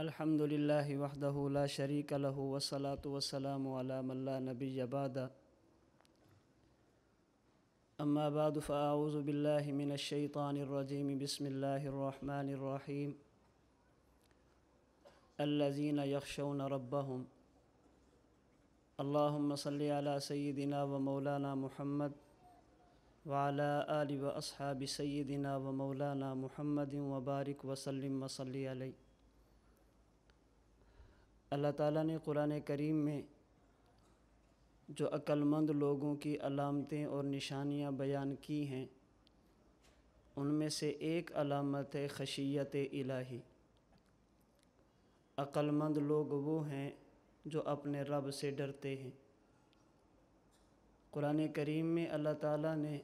الحمد للہ وحدہ لا شریک اللہ وسلات وسلام و الََ اللہ نبی بعد اما بعد فاعوذ باللہ من الشیطان الرجیم بسم اللہ الرحمن الرحیم الذین یخشون ربهم اللہم صلی علی سیدنا و مولانا محمد ولیٰ آل و اصحاب سیدنا و مولانا محمد وبارک وسلم وسلی علیہ اللہ تعالیٰ نے قرآن کریم میں جو مند لوگوں کی علامتیں اور نشانیاں بیان کی ہیں ان میں سے ایک علامت ہے خشیت الہی الٰہی مند لوگ وہ ہیں جو اپنے رب سے ڈرتے ہیں قرآن کریم میں اللہ تعالیٰ نے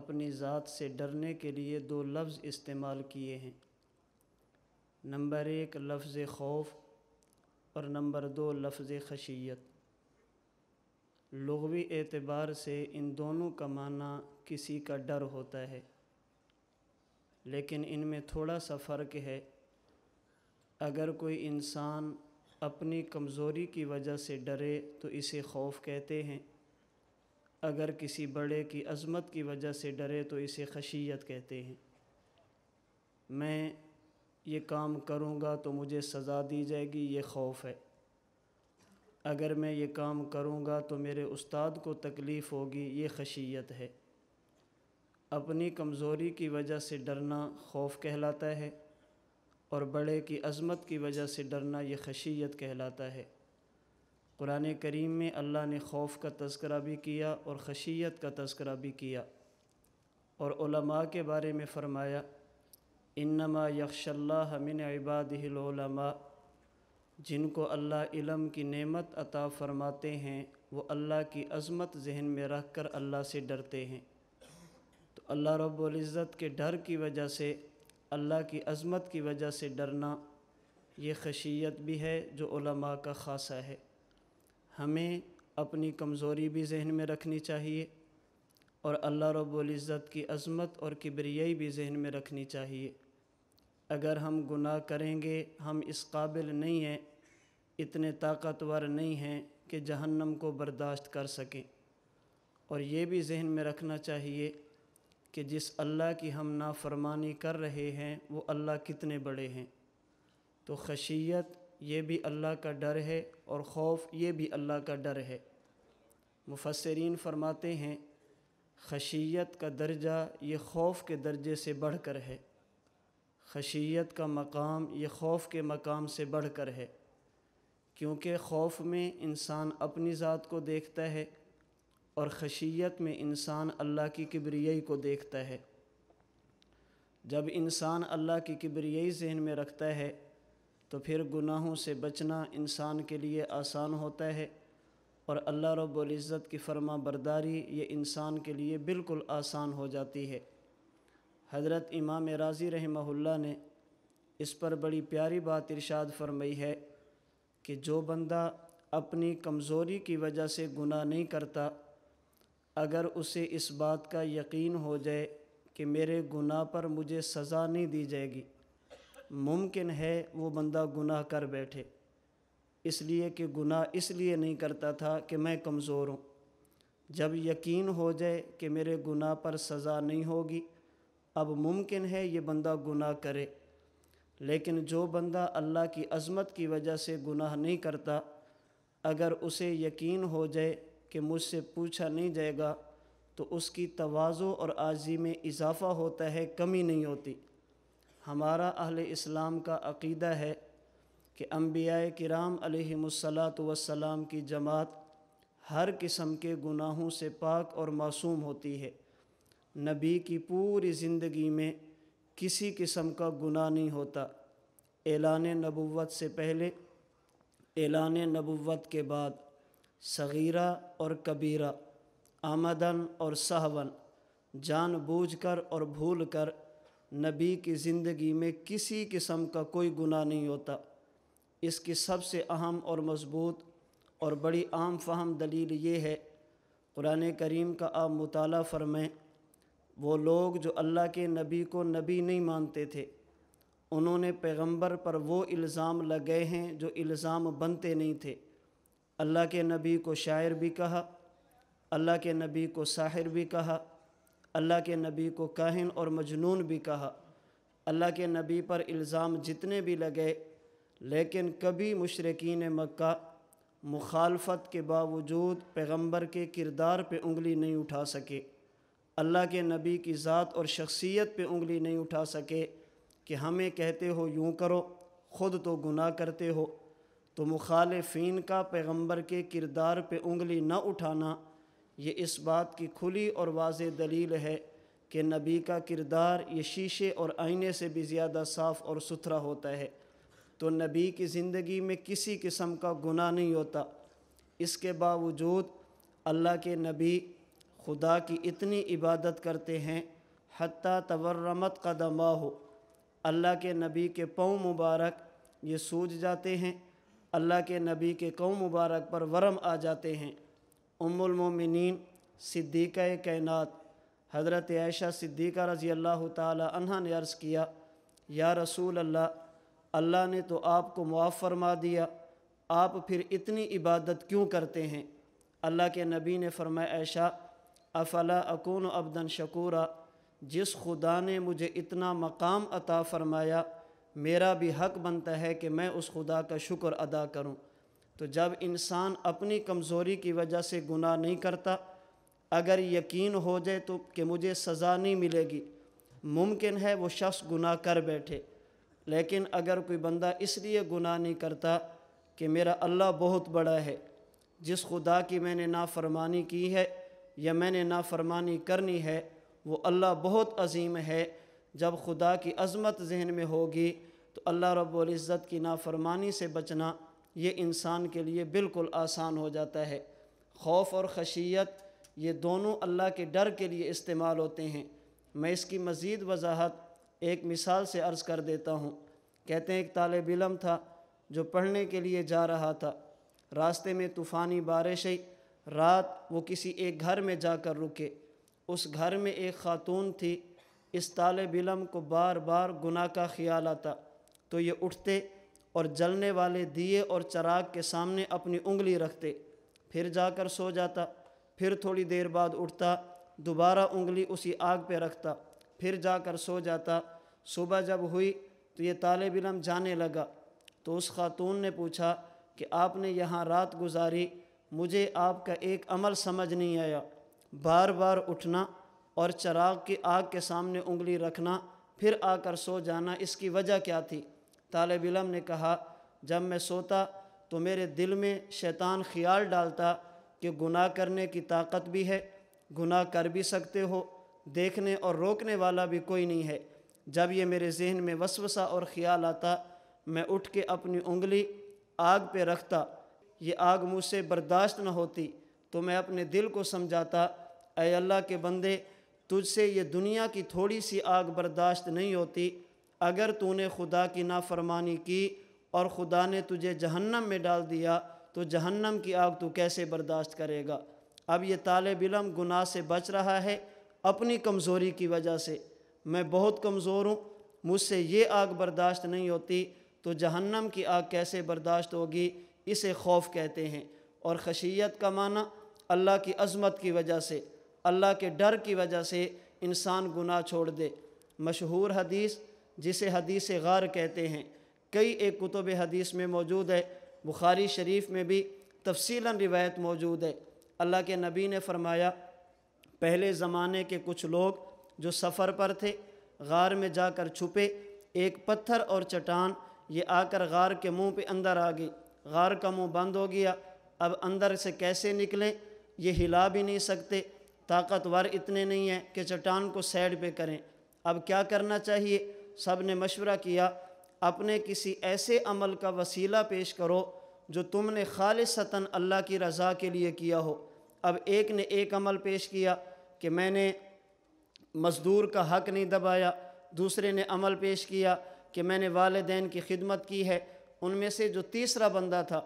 اپنی ذات سے ڈرنے کے لیے دو لفظ استعمال کیے ہیں نمبر ایک لفظ خوف اور نمبر دو لفظ خشیت لغوی اعتبار سے ان دونوں کا معنی کسی کا ڈر ہوتا ہے لیکن ان میں تھوڑا سا فرق ہے اگر کوئی انسان اپنی کمزوری کی وجہ سے ڈرے تو اسے خوف کہتے ہیں اگر کسی بڑے کی عظمت کی وجہ سے ڈرے تو اسے خشیت کہتے ہیں میں یہ کام کروں گا تو مجھے سزا دی جائے گی یہ خوف ہے اگر میں یہ کام کروں گا تو میرے استاد کو تکلیف ہوگی یہ خشیت ہے اپنی کمزوری کی وجہ سے ڈرنا خوف کہلاتا ہے اور بڑے کی عظمت کی وجہ سے ڈرنا یہ خشیت کہلاتا ہے قرآن کریم میں اللہ نے خوف کا تذکرہ بھی کیا اور خشیت کا تذکرہ بھی کیا اور علماء کے بارے میں فرمایا انما یکش اللہ من عبادہ العلماء جن کو اللہ علم کی نعمت عطا فرماتے ہیں وہ اللہ کی عظمت ذہن میں رکھ کر اللہ سے ڈرتے ہیں تو اللہ رب العزت کے ڈر کی وجہ سے اللہ کی عظمت کی وجہ سے ڈرنا یہ خشیت بھی ہے جو علماء کا خاصہ ہے ہمیں اپنی کمزوری بھی ذہن میں رکھنی چاہیے اور اللہ رب العزت کی عظمت اور کبریائی بھی ذہن میں رکھنی چاہیے اگر ہم گناہ کریں گے ہم اس قابل نہیں ہیں اتنے طاقتور نہیں ہیں کہ جہنم کو برداشت کر سکیں اور یہ بھی ذہن میں رکھنا چاہیے کہ جس اللہ کی ہم نافرمانی کر رہے ہیں وہ اللہ کتنے بڑے ہیں تو خشیت یہ بھی اللہ کا ڈر ہے اور خوف یہ بھی اللہ کا ڈر ہے مفسرین فرماتے ہیں خشیت کا درجہ یہ خوف کے درجے سے بڑھ کر ہے خشیت کا مقام یہ خوف کے مقام سے بڑھ کر ہے کیونکہ خوف میں انسان اپنی ذات کو دیکھتا ہے اور خشیت میں انسان اللہ کی کبریئی کو دیکھتا ہے جب انسان اللہ کی کبریئی ذہن میں رکھتا ہے تو پھر گناہوں سے بچنا انسان کے لیے آسان ہوتا ہے اور اللہ رب العزت کی فرما برداری یہ انسان کے لیے بالکل آسان ہو جاتی ہے حضرت امام راضی رحمہ اللہ نے اس پر بڑی پیاری بات ارشاد فرمائی ہے کہ جو بندہ اپنی کمزوری کی وجہ سے گناہ نہیں کرتا اگر اسے اس بات کا یقین ہو جائے کہ میرے گناہ پر مجھے سزا نہیں دی جائے گی ممکن ہے وہ بندہ گناہ کر بیٹھے اس لیے کہ گناہ اس لیے نہیں کرتا تھا کہ میں کمزور ہوں جب یقین ہو جائے کہ میرے گناہ پر سزا نہیں ہوگی اب ممکن ہے یہ بندہ گناہ کرے لیکن جو بندہ اللہ کی عظمت کی وجہ سے گناہ نہیں کرتا اگر اسے یقین ہو جائے کہ مجھ سے پوچھا نہیں جائے گا تو اس کی توازو اور آرضی میں اضافہ ہوتا ہے کمی نہیں ہوتی ہمارا اہل اسلام کا عقیدہ ہے کہ انبیاء کرام علیہ السلام السلاۃ وسلام کی جماعت ہر قسم کے گناہوں سے پاک اور معصوم ہوتی ہے نبی کی پوری زندگی میں کسی قسم کا گناہ نہیں ہوتا اعلان نبوت سے پہلے اعلان نبوت کے بعد صغیرہ اور کبیرہ آمدن اور سہون جان بوجھ کر اور بھول کر نبی کی زندگی میں کسی قسم کا کوئی گناہ نہیں ہوتا اس کی سب سے اہم اور مضبوط اور بڑی عام فہم دلیل یہ ہے قرآن کریم کا آپ مطالعہ فرمائیں وہ لوگ جو اللہ کے نبی کو نبی نہیں مانتے تھے انہوں نے پیغمبر پر وہ الزام لگے ہیں جو الزام بنتے نہیں تھے اللہ کے نبی کو شاعر بھی کہا اللہ کے نبی کو ساحر بھی کہا اللہ کے نبی کو کاہن اور مجنون بھی کہا اللہ کے نبی پر الزام جتنے بھی لگے لیکن کبھی مشرقین مکہ مخالفت کے باوجود پیغمبر کے کردار پہ انگلی نہیں اٹھا سکے اللہ کے نبی کی ذات اور شخصیت پہ انگلی نہیں اٹھا سکے کہ ہمیں کہتے ہو یوں کرو خود تو گناہ کرتے ہو تو مخالفین کا پیغمبر کے کردار پہ انگلی نہ اٹھانا یہ اس بات کی کھلی اور واضح دلیل ہے کہ نبی کا کردار یہ شیشے اور آئینے سے بھی زیادہ صاف اور ستھرا ہوتا ہے تو نبی کی زندگی میں کسی قسم کا گناہ نہیں ہوتا اس کے باوجود اللہ کے نبی خدا کی اتنی عبادت کرتے ہیں حتیٰ تورمت قدمہ ہو اللہ کے نبی کے پاؤں مبارک یہ سوج جاتے ہیں اللہ کے نبی کے قوم مبارک پر ورم آ جاتے ہیں ام المومنین صدیقہ کائنات حضرت عائشہ صدیقہ رضی اللہ تعالی عنہ نے عرض کیا یا رسول اللہ اللہ نے تو آپ کو معاف فرما دیا آپ پھر اتنی عبادت کیوں کرتے ہیں اللہ کے نبی نے فرمایا ایشا افلا اکون ابدن شکورا جس خدا نے مجھے اتنا مقام عطا فرمایا میرا بھی حق بنتا ہے کہ میں اس خدا کا شکر ادا کروں تو جب انسان اپنی کمزوری کی وجہ سے گناہ نہیں کرتا اگر یقین ہو جائے تو کہ مجھے سزا نہیں ملے گی ممکن ہے وہ شخص گناہ کر بیٹھے لیکن اگر کوئی بندہ اس لیے گناہ نہیں کرتا کہ میرا اللہ بہت بڑا ہے جس خدا کی میں نے نافرمانی کی ہے یا میں نے نافرمانی کرنی ہے وہ اللہ بہت عظیم ہے جب خدا کی عظمت ذہن میں ہوگی تو اللہ رب العزت کی نافرمانی سے بچنا یہ انسان کے لیے بالکل آسان ہو جاتا ہے خوف اور خشیت یہ دونوں اللہ کے ڈر کے لیے استعمال ہوتے ہیں میں اس کی مزید وضاحت ایک مثال سے عرض کر دیتا ہوں کہتے ہیں ایک طالب علم تھا جو پڑھنے کے لیے جا رہا تھا راستے میں طوفانی بارش ہی رات وہ کسی ایک گھر میں جا کر رکے اس گھر میں ایک خاتون تھی اس طالب علم کو بار بار گناہ کا خیال آتا تو یہ اٹھتے اور جلنے والے دیے اور چراغ کے سامنے اپنی انگلی رکھتے پھر جا کر سو جاتا پھر تھوڑی دیر بعد اٹھتا دوبارہ انگلی اسی آگ پہ رکھتا پھر جا کر سو جاتا صبح جب ہوئی تو یہ طالب علم جانے لگا تو اس خاتون نے پوچھا کہ آپ نے یہاں رات گزاری مجھے آپ کا ایک عمل سمجھ نہیں آیا بار بار اٹھنا اور چراغ کی آگ کے سامنے انگلی رکھنا پھر آ کر سو جانا اس کی وجہ کیا تھی طالب علم نے کہا جب میں سوتا تو میرے دل میں شیطان خیال ڈالتا کہ گناہ کرنے کی طاقت بھی ہے گناہ کر بھی سکتے ہو دیکھنے اور روکنے والا بھی کوئی نہیں ہے جب یہ میرے ذہن میں وسوسہ اور خیال آتا میں اٹھ کے اپنی انگلی آگ پہ رکھتا یہ آگ مجھ سے برداشت نہ ہوتی تو میں اپنے دل کو سمجھاتا اے اللہ کے بندے تجھ سے یہ دنیا کی تھوڑی سی آگ برداشت نہیں ہوتی اگر تو نے خدا کی نافرمانی کی اور خدا نے تجھے جہنم میں ڈال دیا تو جہنم کی آگ تو کیسے برداشت کرے گا اب یہ طالب علم گناہ سے بچ رہا ہے اپنی کمزوری کی وجہ سے میں بہت کمزور ہوں مجھ سے یہ آگ برداشت نہیں ہوتی تو جہنم کی آگ کیسے برداشت ہوگی اسے خوف کہتے ہیں اور خشیت کا معنی اللہ کی عظمت کی وجہ سے اللہ کے ڈر کی وجہ سے انسان گناہ چھوڑ دے مشہور حدیث جسے حدیث غار کہتے ہیں کئی ایک کتب حدیث میں موجود ہے بخاری شریف میں بھی تفصیلاً روایت موجود ہے اللہ کے نبی نے فرمایا پہلے زمانے کے کچھ لوگ جو سفر پر تھے غار میں جا کر چھپے ایک پتھر اور چٹان یہ آ کر غار کے منہ پہ اندر آ گئی غار کا منہ بند ہو گیا اب اندر سے کیسے نکلیں یہ ہلا بھی نہیں سکتے طاقتور اتنے نہیں ہیں کہ چٹان کو سیڈ پہ کریں اب کیا کرنا چاہیے سب نے مشورہ کیا اپنے کسی ایسے عمل کا وسیلہ پیش کرو جو تم نے خالصتاً اللہ کی رضا کے لیے کیا ہو اب ایک نے ایک عمل پیش کیا کہ میں نے مزدور کا حق نہیں دبایا دوسرے نے عمل پیش کیا کہ میں نے والدین کی خدمت کی ہے ان میں سے جو تیسرا بندہ تھا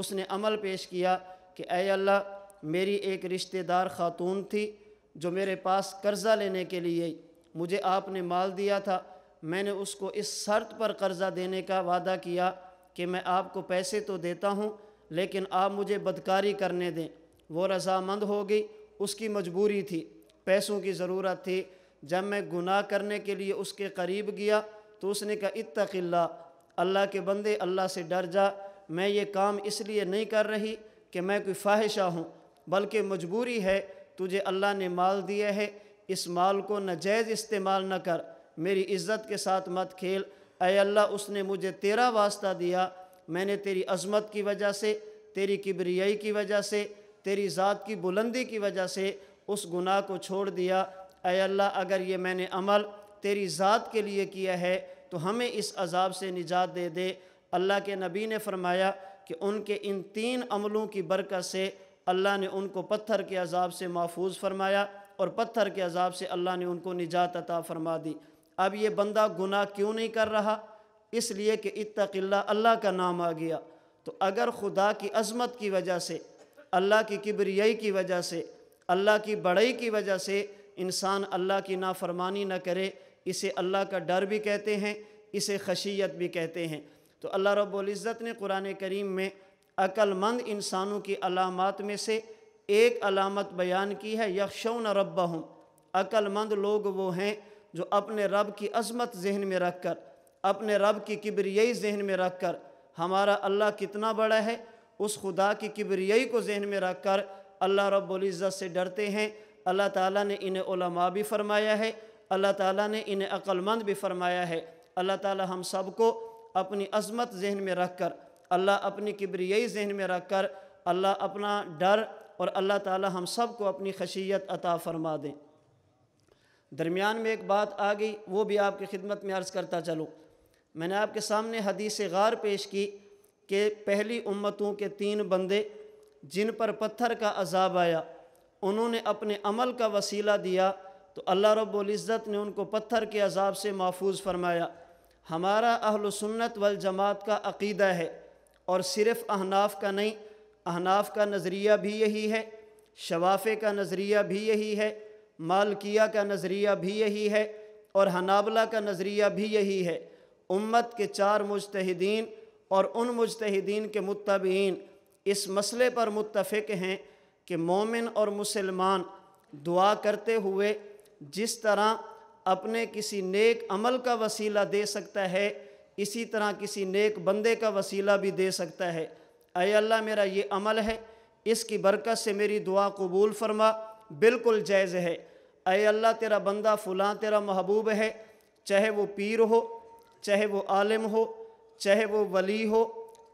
اس نے عمل پیش کیا کہ اے اللہ میری ایک رشتہ دار خاتون تھی جو میرے پاس قرضہ لینے کے لیے مجھے آپ نے مال دیا تھا میں نے اس کو اس شرط پر قرضہ دینے کا وعدہ کیا کہ میں آپ کو پیسے تو دیتا ہوں لیکن آپ مجھے بدکاری کرنے دیں وہ رضامند ہو گئی اس کی مجبوری تھی پیسوں کی ضرورت تھی جب میں گناہ کرنے کے لیے اس کے قریب گیا تو اس نے کہا اتق اللہ اللہ کے بندے اللہ سے ڈر جا میں یہ کام اس لیے نہیں کر رہی کہ میں کوئی فاہشہ ہوں بلکہ مجبوری ہے تجھے اللہ نے مال دیا ہے اس مال کو ناجائز استعمال نہ کر میری عزت کے ساتھ مت کھیل اے اللہ اس نے مجھے تیرا واسطہ دیا میں نے تیری عظمت کی وجہ سے تیری کبریائی کی وجہ سے تیری ذات کی بلندی کی وجہ سے اس گناہ کو چھوڑ دیا اے اللہ اگر یہ میں نے عمل تیری ذات کے لیے کیا ہے تو ہمیں اس عذاب سے نجات دے دے اللہ کے نبی نے فرمایا کہ ان کے ان تین عملوں کی برکت سے اللہ نے ان کو پتھر کے عذاب سے محفوظ فرمایا اور پتھر کے عذاب سے اللہ نے ان کو نجات عطا فرما دی اب یہ بندہ گناہ کیوں نہیں کر رہا اس لیے کہ اتق اللہ اللہ کا نام آ گیا تو اگر خدا کی عظمت کی وجہ سے اللہ کی کبریائی کی وجہ سے اللہ کی بڑائی کی وجہ سے انسان اللہ کی نافرمانی نہ کرے اسے اللہ کا ڈر بھی کہتے ہیں اسے خشیت بھی کہتے ہیں تو اللہ رب العزت نے قرآن کریم میں عقل مند انسانوں کی علامات میں سے ایک علامت بیان کی ہے یخشون ربہم اکل عقل مند لوگ وہ ہیں جو اپنے رب کی عظمت ذہن میں رکھ کر اپنے رب کی کبریئی ذہن میں رکھ کر ہمارا اللہ کتنا بڑا ہے اس خدا کی کبریئی کو ذہن میں رکھ کر اللہ رب العزت سے ڈرتے ہیں اللہ تعالیٰ نے انہیں علماء بھی فرمایا ہے اللہ تعالیٰ نے انہیں مند بھی فرمایا ہے اللہ تعالیٰ ہم سب کو اپنی عظمت ذہن میں رکھ کر اللہ اپنی کبریئی ذہن میں رکھ کر اللہ اپنا ڈر اور اللہ تعالیٰ ہم سب کو اپنی خشیت عطا فرما دیں درمیان میں ایک بات آ گئی وہ بھی آپ کی خدمت میں عرض کرتا چلو میں نے آپ کے سامنے حدیث غار پیش کی کہ پہلی امتوں کے تین بندے جن پر پتھر کا عذاب آیا انہوں نے اپنے عمل کا وسیلہ دیا تو اللہ رب العزت نے ان کو پتھر کے عذاب سے محفوظ فرمایا ہمارا اہل سنت والجماعت کا عقیدہ ہے اور صرف احناف کا نہیں احناف کا نظریہ بھی یہی ہے شوافے کا نظریہ بھی یہی ہے مالکیہ کا نظریہ بھی یہی ہے اور ہنابلہ کا نظریہ بھی یہی ہے امت کے چار مجتہدین اور ان مجتہدین کے متبعین اس مسئلے پر متفق ہیں کہ مومن اور مسلمان دعا کرتے ہوئے جس طرح اپنے کسی نیک عمل کا وسیلہ دے سکتا ہے اسی طرح کسی نیک بندے کا وسیلہ بھی دے سکتا ہے اے اللہ میرا یہ عمل ہے اس کی برکت سے میری دعا قبول فرما بالکل جائز ہے اے اللہ تیرا بندہ فلاں تیرا محبوب ہے چاہے وہ پیر ہو چاہے وہ عالم ہو چاہے وہ ولی ہو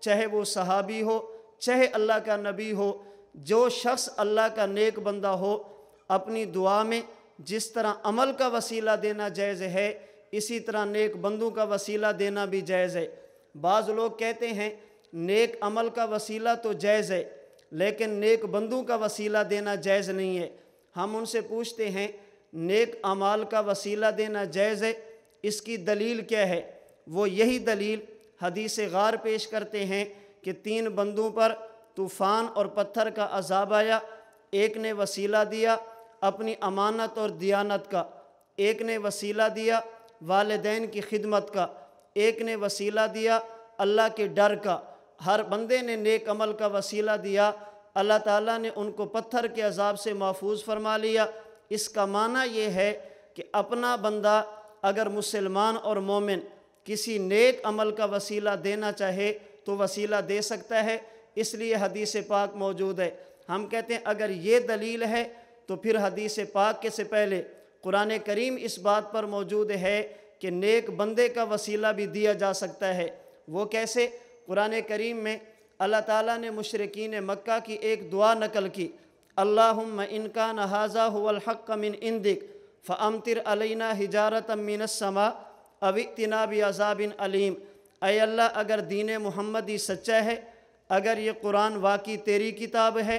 چاہے وہ صحابی ہو چاہے اللہ کا نبی ہو جو شخص اللہ کا نیک بندہ ہو اپنی دعا میں جس طرح عمل کا وسیلہ دینا جائز ہے اسی طرح نیک بندوں کا وسیلہ دینا بھی جائز ہے بعض لوگ کہتے ہیں نیک عمل کا وسیلہ تو جائز ہے لیکن نیک بندوں کا وسیلہ دینا جائز نہیں ہے ہم ان سے پوچھتے ہیں نیک عمال کا وسیلہ دینا جائز ہے اس کی دلیل کیا ہے وہ یہی دلیل حدیث غار پیش کرتے ہیں کہ تین بندوں پر طوفان اور پتھر کا عذاب آیا ایک نے وسیلہ دیا اپنی امانت اور دیانت کا ایک نے وسیلہ دیا والدین کی خدمت کا ایک نے وسیلہ دیا اللہ کے ڈر کا ہر بندے نے نیک عمل کا وسیلہ دیا اللہ تعالیٰ نے ان کو پتھر کے عذاب سے محفوظ فرما لیا اس کا معنی یہ ہے کہ اپنا بندہ اگر مسلمان اور مومن کسی نیک عمل کا وسیلہ دینا چاہے تو وسیلہ دے سکتا ہے اس لیے حدیث پاک موجود ہے ہم کہتے ہیں اگر یہ دلیل ہے تو پھر حدیث پاک کے سے پہلے قرآن کریم اس بات پر موجود ہے کہ نیک بندے کا وسیلہ بھی دیا جا سکتا ہے وہ کیسے قرآن کریم میں اللہ تعالیٰ نے مشرقین مکہ کی ایک دعا نقل کی اللہم کا نہظہ ہو الحق من اندک فامتر علینا علینہ ہجارت من السما اب بعذاب علیم اے اللہ اگر دین محمدی سچا ہے اگر یہ قرآن واقعی تیری کتاب ہے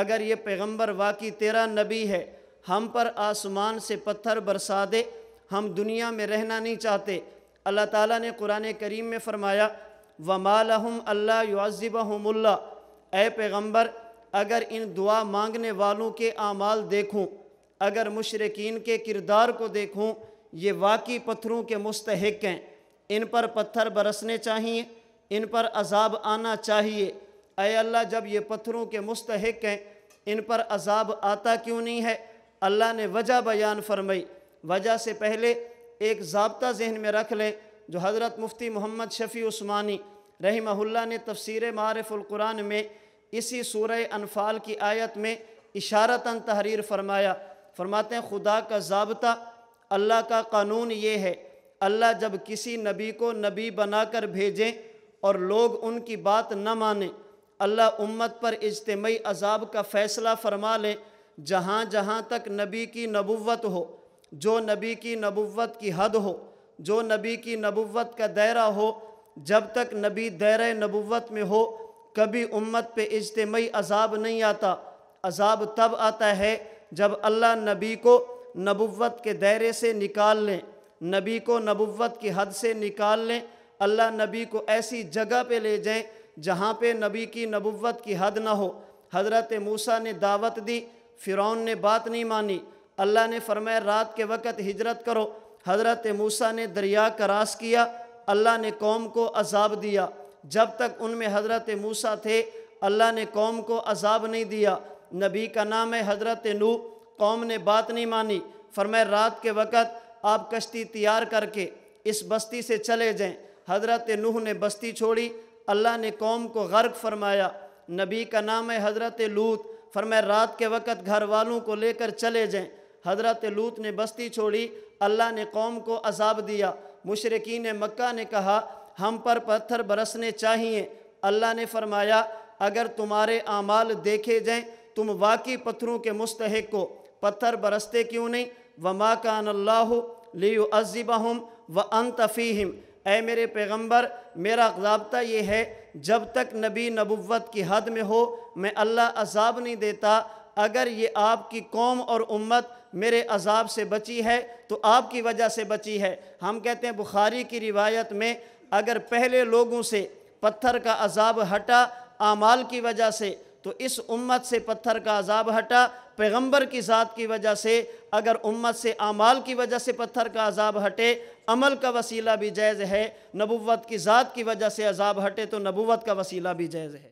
اگر یہ پیغمبر واقعی تیرا نبی ہے ہم پر آسمان سے پتھر برسا دے ہم دنیا میں رہنا نہیں چاہتے اللہ تعالیٰ نے قرآن کریم میں فرمایا وَمَا لَهُمْ اللہ يُعَذِّبَهُمُ ہم اللہ اے پیغمبر اگر ان دعا مانگنے والوں کے اعمال دیکھوں اگر مشرقین کے کردار کو دیکھوں یہ واقعی پتھروں کے مستحق ہیں ان پر پتھر برسنے چاہیے ان پر عذاب آنا چاہیے اے اللہ جب یہ پتھروں کے مستحق ہیں ان پر عذاب آتا کیوں نہیں ہے اللہ نے وجہ بیان فرمائی وجہ سے پہلے ایک ضابطہ ذہن میں رکھ لیں جو حضرت مفتی محمد شفیع عثمانی رحمہ اللہ نے تفسیر معارف القرآن میں اسی سورہ انفال کی آیت میں اشارتاً تحریر فرمایا فرماتے ہیں خدا کا ضابطہ اللہ کا قانون یہ ہے اللہ جب کسی نبی کو نبی بنا کر بھیجیں اور لوگ ان کی بات نہ مانیں اللہ امت پر اجتماعی عذاب کا فیصلہ فرما لیں جہاں جہاں تک نبی کی نبوت ہو جو نبی کی نبوت کی حد ہو جو نبی کی نبوت کا دائرہ ہو جب تک نبی دائرہ نبوت میں ہو کبھی امت پہ اجتماعی عذاب نہیں آتا عذاب تب آتا ہے جب اللہ نبی کو نبوت کے دائرے سے نکال لیں نبی کو نبوت کی حد سے نکال لیں اللہ نبی کو ایسی جگہ پہ لے جائیں جہاں پہ نبی کی نبوت کی حد نہ ہو حضرت موسیٰ نے دعوت دی فرعون نے بات نہیں مانی اللہ نے فرمایا رات کے وقت ہجرت کرو حضرت موسیٰ نے دریا کا راس کیا اللہ نے قوم کو عذاب دیا جب تک ان میں حضرت موسیٰ تھے اللہ نے قوم کو عذاب نہیں دیا نبی کا نام ہے حضرت نو قوم نے بات نہیں مانی فرمایا رات کے وقت آپ کشتی تیار کر کے اس بستی سے چلے جائیں حضرت نوح نے بستی چھوڑی اللہ نے قوم کو غرق فرمایا نبی کا نام ہے حضرت لوت فرمایا رات کے وقت گھر والوں کو لے کر چلے جائیں حضرت لوت نے بستی چھوڑی اللہ نے قوم کو عذاب دیا مشرقین مکہ نے کہا ہم پر پتھر برسنے چاہیے اللہ نے فرمایا اگر تمہارے اعمال دیکھے جائیں تم واقعی پتھروں کے مستحق کو پتھر برستے کیوں نہیں و کان اللہ لیبم و انطفم اے میرے پیغمبر میرا ضابطہ یہ ہے جب تک نبی نبوت کی حد میں ہو میں اللہ عذاب نہیں دیتا اگر یہ آپ کی قوم اور امت میرے عذاب سے بچی ہے تو آپ کی وجہ سے بچی ہے ہم کہتے ہیں بخاری کی روایت میں اگر پہلے لوگوں سے پتھر کا عذاب ہٹا اعمال کی وجہ سے تو اس امت سے پتھر کا عذاب ہٹا پیغمبر کی ذات کی وجہ سے اگر امت سے اعمال کی وجہ سے پتھر کا عذاب ہٹے عمل کا وسیلہ بھی جائز ہے نبوت کی ذات کی وجہ سے عذاب ہٹے تو نبوت کا وسیلہ بھی جائز ہے